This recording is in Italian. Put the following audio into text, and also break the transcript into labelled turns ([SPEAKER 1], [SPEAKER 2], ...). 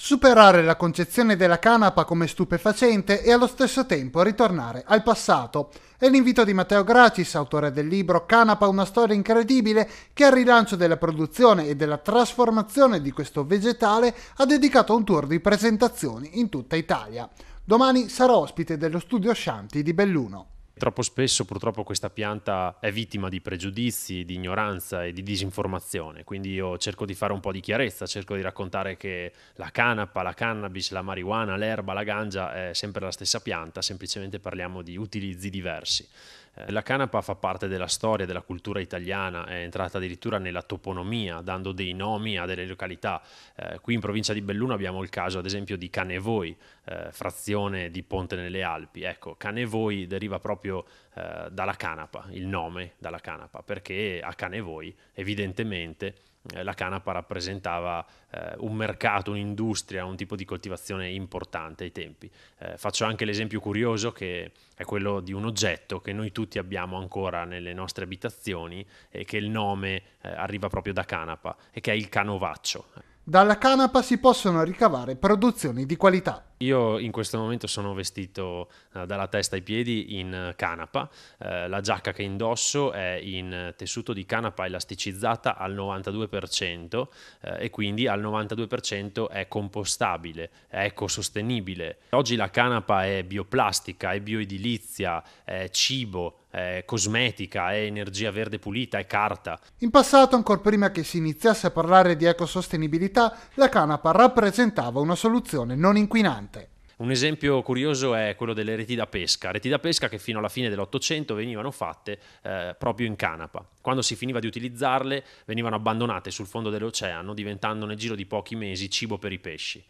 [SPEAKER 1] Superare la concezione della canapa come stupefacente e allo stesso tempo ritornare al passato. È l'invito di Matteo Gracis, autore del libro Canapa, una storia incredibile, che al rilancio della produzione e della trasformazione di questo vegetale ha dedicato un tour di presentazioni in tutta Italia. Domani sarà ospite dello studio Shanti di Belluno.
[SPEAKER 2] Troppo spesso purtroppo questa pianta è vittima di pregiudizi, di ignoranza e di disinformazione, quindi io cerco di fare un po' di chiarezza, cerco di raccontare che la canapa, la cannabis, la marijuana, l'erba, la ganja è sempre la stessa pianta, semplicemente parliamo di utilizzi diversi. Eh, la canapa fa parte della storia, della cultura italiana, è entrata addirittura nella toponomia, dando dei nomi a delle località. Eh, qui in provincia di Belluno abbiamo il caso, ad esempio, di Canevoi, eh, frazione di Ponte nelle Alpi. Ecco, Canevoi deriva proprio eh, dalla canapa, il nome dalla canapa, perché a Canevoi evidentemente eh, la canapa rappresentava eh, un mercato, un'industria, un tipo di coltivazione importante ai tempi. Eh, faccio anche l'esempio curioso che è quello di un oggetto che noi tutti abbiamo ancora nelle nostre abitazioni e che il nome eh, arriva proprio da canapa e che è il canovaccio.
[SPEAKER 1] Dalla canapa si possono ricavare produzioni di qualità.
[SPEAKER 2] Io in questo momento sono vestito eh, dalla testa ai piedi in eh, canapa, eh, la giacca che indosso è in tessuto di canapa elasticizzata al 92% e quindi al 92% è compostabile, è ecosostenibile. Oggi la canapa è bioplastica, è bioedilizia, è cibo, è cosmetica, è energia verde pulita, è carta.
[SPEAKER 1] In passato, ancora prima che si iniziasse a parlare di ecosostenibilità, la canapa rappresentava una soluzione non inquinante.
[SPEAKER 2] Un esempio curioso è quello delle reti da pesca, reti da pesca che fino alla fine dell'Ottocento venivano fatte eh, proprio in canapa. Quando si finiva di utilizzarle venivano abbandonate sul fondo dell'oceano, diventando nel giro di pochi mesi cibo per i pesci.